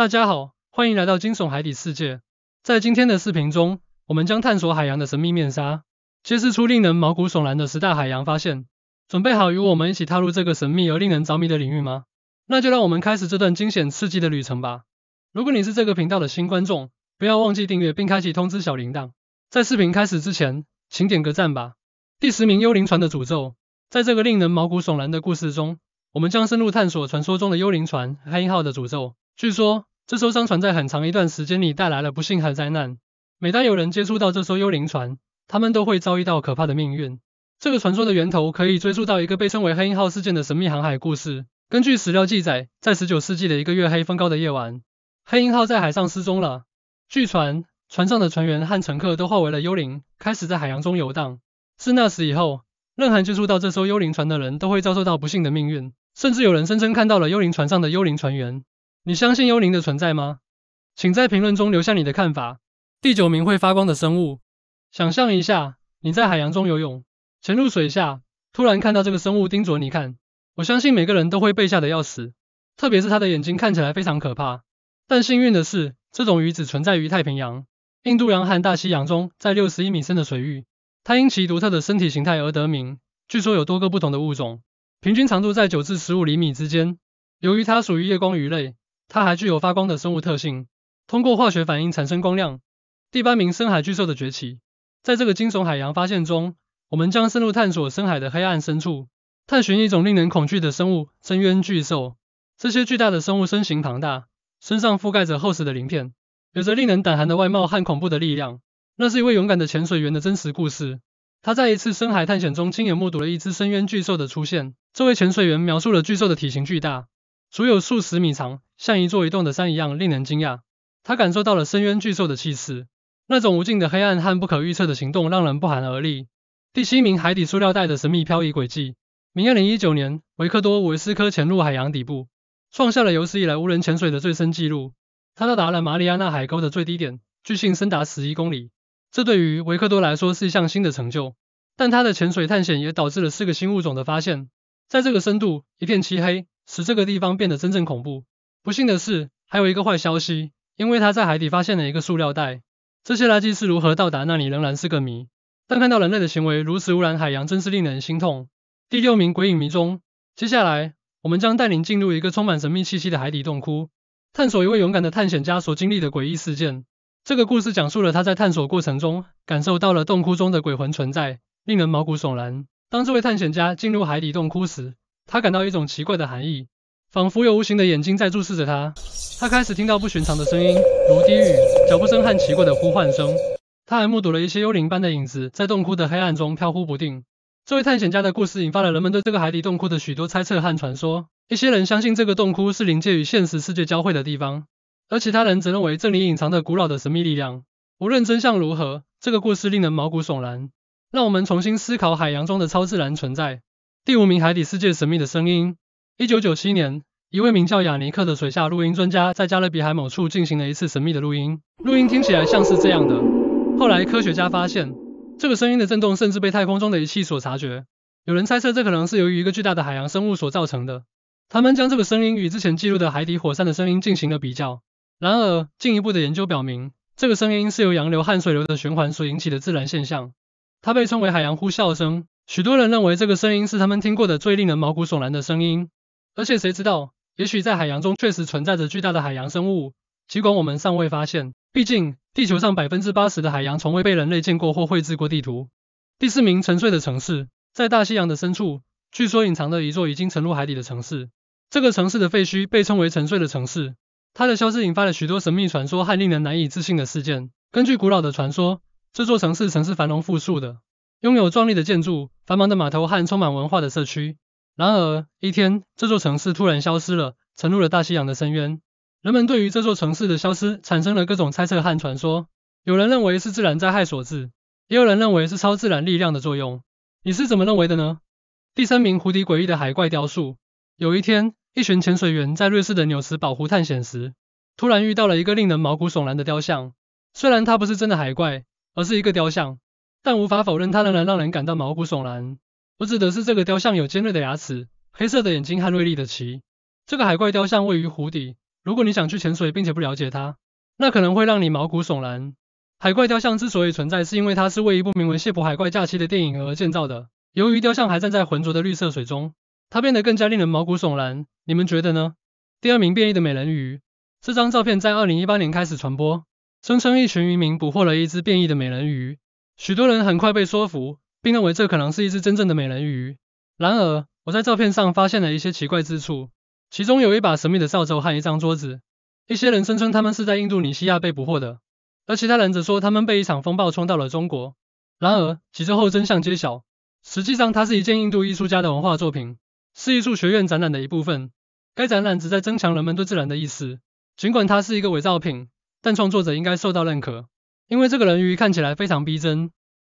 大家好，欢迎来到惊悚海底世界。在今天的视频中，我们将探索海洋的神秘面纱，揭示出令人毛骨悚然的十大海洋发现。准备好与我们一起踏入这个神秘而令人着迷的领域吗？那就让我们开始这段惊险刺激的旅程吧！如果你是这个频道的新观众，不要忘记订阅并开启通知小铃铛。在视频开始之前，请点个赞吧。第十名，幽灵船的诅咒。在这个令人毛骨悚然的故事中，我们将深入探索传说中的幽灵船黑鹰号的诅咒。据说，这艘商船在很长一段时间里带来了不幸和灾难。每当有人接触到这艘幽灵船，他们都会遭遇到可怕的命运。这个传说的源头可以追溯到一个被称为“黑鹰号事件”的神秘航海故事。根据史料记载，在19世纪的一个月黑风高的夜晚，黑鹰号在海上失踪了。据传，船上的船员和乘客都化为了幽灵，开始在海洋中游荡。自那时以后，任何接触到这艘幽灵船的人都会遭受到不幸的命运，甚至有人声称看到了幽灵船上的幽灵船员。你相信幽灵的存在吗？请在评论中留下你的看法。第九名会发光的生物，想象一下，你在海洋中游泳，潜入水下，突然看到这个生物盯着你看，我相信每个人都会被吓得要死。特别是它的眼睛看起来非常可怕。但幸运的是，这种鱼只存在于太平洋、印度洋和大西洋中，在六十一米深的水域。它因其独特的身体形态而得名，据说有多个不同的物种，平均长度在九至十五厘米之间。由于它属于夜光鱼类。它还具有发光的生物特性，通过化学反应产生光亮。第八名深海巨兽的崛起，在这个惊悚海洋发现中，我们将深入探索深海的黑暗深处，探寻一种令人恐惧的生物——深渊巨兽。这些巨大的生物身形庞大，身上覆盖着厚实的鳞片，有着令人胆寒的外貌和恐怖的力量。那是一位勇敢的潜水员的真实故事，他在一次深海探险中亲眼目睹了一只深渊巨兽的出现。这位潜水员描述了巨兽的体型巨大，足有数十米长。像一座移动的山一样令人惊讶，他感受到了深渊巨兽的气势，那种无尽的黑暗和不可预测的行动让人不寒而栗。第七名海底塑料袋的神秘漂移轨迹。明二零一九年，维克多·维斯科潜入海洋底部，创下了有史以来无人潜水的最深纪录。他到达了马里亚纳海沟的最低点，距信深达十一公里。这对于维克多来说是一项新的成就，但他的潜水探险也导致了四个新物种的发现。在这个深度，一片漆黑，使这个地方变得真正恐怖。不幸的是，还有一个坏消息，因为他在海底发现了一个塑料袋。这些垃圾是如何到达那里仍然是个谜。但看到人类的行为如此污染海洋，真是令人心痛。第六名鬼影迷踪。接下来，我们将带领进入一个充满神秘气息的海底洞窟，探索一位勇敢的探险家所经历的诡异事件。这个故事讲述了他在探索过程中感受到了洞窟中的鬼魂存在，令人毛骨悚然。当这位探险家进入海底洞窟时，他感到一种奇怪的寒意。仿佛有无形的眼睛在注视着他，他开始听到不寻常的声音，如低语、脚步声和奇怪的呼唤声。他还目睹了一些幽灵般的影子在洞窟的黑暗中飘忽不定。这位探险家的故事引发了人们对这个海底洞窟的许多猜测和传说。一些人相信这个洞窟是临界与现实世界交汇的地方，而其他人则认为这里隐藏着古老的神秘力量。无论真相如何，这个故事令人毛骨悚然，让我们重新思考海洋中的超自然存在。第五名海底世界神秘的声音。一九九七年，一位名叫雅尼克的水下录音专家在加勒比海某处进行了一次神秘的录音。录音听起来像是这样的。后来科学家发现，这个声音的震动甚至被太空中的仪器所察觉。有人猜测这可能是由于一个巨大的海洋生物所造成的。他们将这个声音与之前记录的海底火山的声音进行了比较。然而，进一步的研究表明，这个声音是由洋流和水流的循环所引起的自然现象。它被称为海洋呼啸声。许多人认为这个声音是他们听过的最令人毛骨悚然的声音。而且谁知道，也许在海洋中确实存在着巨大的海洋生物，尽管我们尚未发现。毕竟，地球上百分之八十的海洋从未被人类见过或绘制过地图。第四名，沉睡的城市，在大西洋的深处，据说隐藏着一座已经沉入海底的城市。这个城市的废墟被称为“沉睡的城市”，它的消失引发了许多神秘传说和令人难以置信的事件。根据古老的传说，这座城市曾是繁荣富庶的，拥有壮丽的建筑、繁忙的码头和充满文化的社区。然而，一天，这座城市突然消失了，沉入了大西洋的深渊。人们对于这座城市的消失产生了各种猜测和传说。有人认为是自然灾害所致，也有人认为是超自然力量的作用。你是怎么认为的呢？第三名，湖底诡异的海怪雕塑。有一天，一群潜水员在瑞士的纽斯堡湖探险时，突然遇到了一个令人毛骨悚然的雕像。虽然它不是真的海怪，而是一个雕像，但无法否认它仍然让人感到毛骨悚然。我指的是这个雕像有尖锐的牙齿、黑色的眼睛和锐利的鳍。这个海怪雕像位于湖底。如果你想去潜水并且不了解它，那可能会让你毛骨悚然。海怪雕像之所以存在，是因为它是为一部名为《谢普海怪假期》的电影而建造的。由于雕像还站在浑浊的绿色水中，它变得更加令人毛骨悚然。你们觉得呢？第二名变异的美人鱼。这张照片在二零一八年开始传播，声称一群渔民捕获了一只变异的美人鱼。许多人很快被说服。并认为这可能是一只真正的美人鱼。然而，我在照片上发现了一些奇怪之处，其中有一把神秘的扫帚和一张桌子。一些人声称他们是在印度尼西亚被捕获的，而其他人则说他们被一场风暴冲到了中国。然而，几周后真相揭晓，实际上它是一件印度艺术家的文化作品，是艺术学院展览的一部分。该展览旨在增强人们对自然的意识。尽管它是一个伪造品，但创作者应该受到认可，因为这个人鱼看起来非常逼真。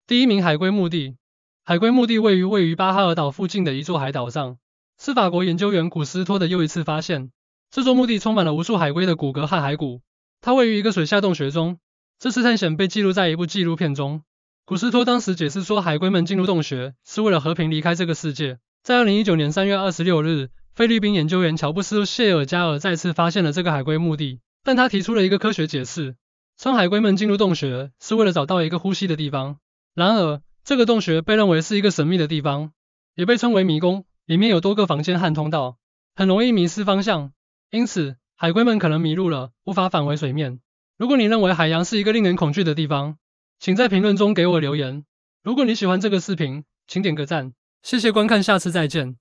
第一名海龟墓地，海龟墓地位于位于巴哈尔岛附近的一座海岛上，是法国研究员古斯托的又一次发现。这座墓地充满了无数海龟的骨骼和骸骨，它位于一个水下洞穴中。这次探险被记录在一部纪录片中。古斯托当时解释说，海龟们进入洞穴是为了和平离开这个世界。在二零一九年三月二十六日，菲律宾研究员乔布斯谢尔加尔再次发现了这个海龟墓地，但他提出了一个科学解释：，称海龟们进入洞穴是为了找到一个呼吸的地方。然而，这个洞穴被认为是一个神秘的地方，也被称为迷宫，里面有多个房间和通道，很容易迷失方向。因此，海龟们可能迷路了，无法返回水面。如果你认为海洋是一个令人恐惧的地方，请在评论中给我留言。如果你喜欢这个视频，请点个赞，谢谢观看，下次再见。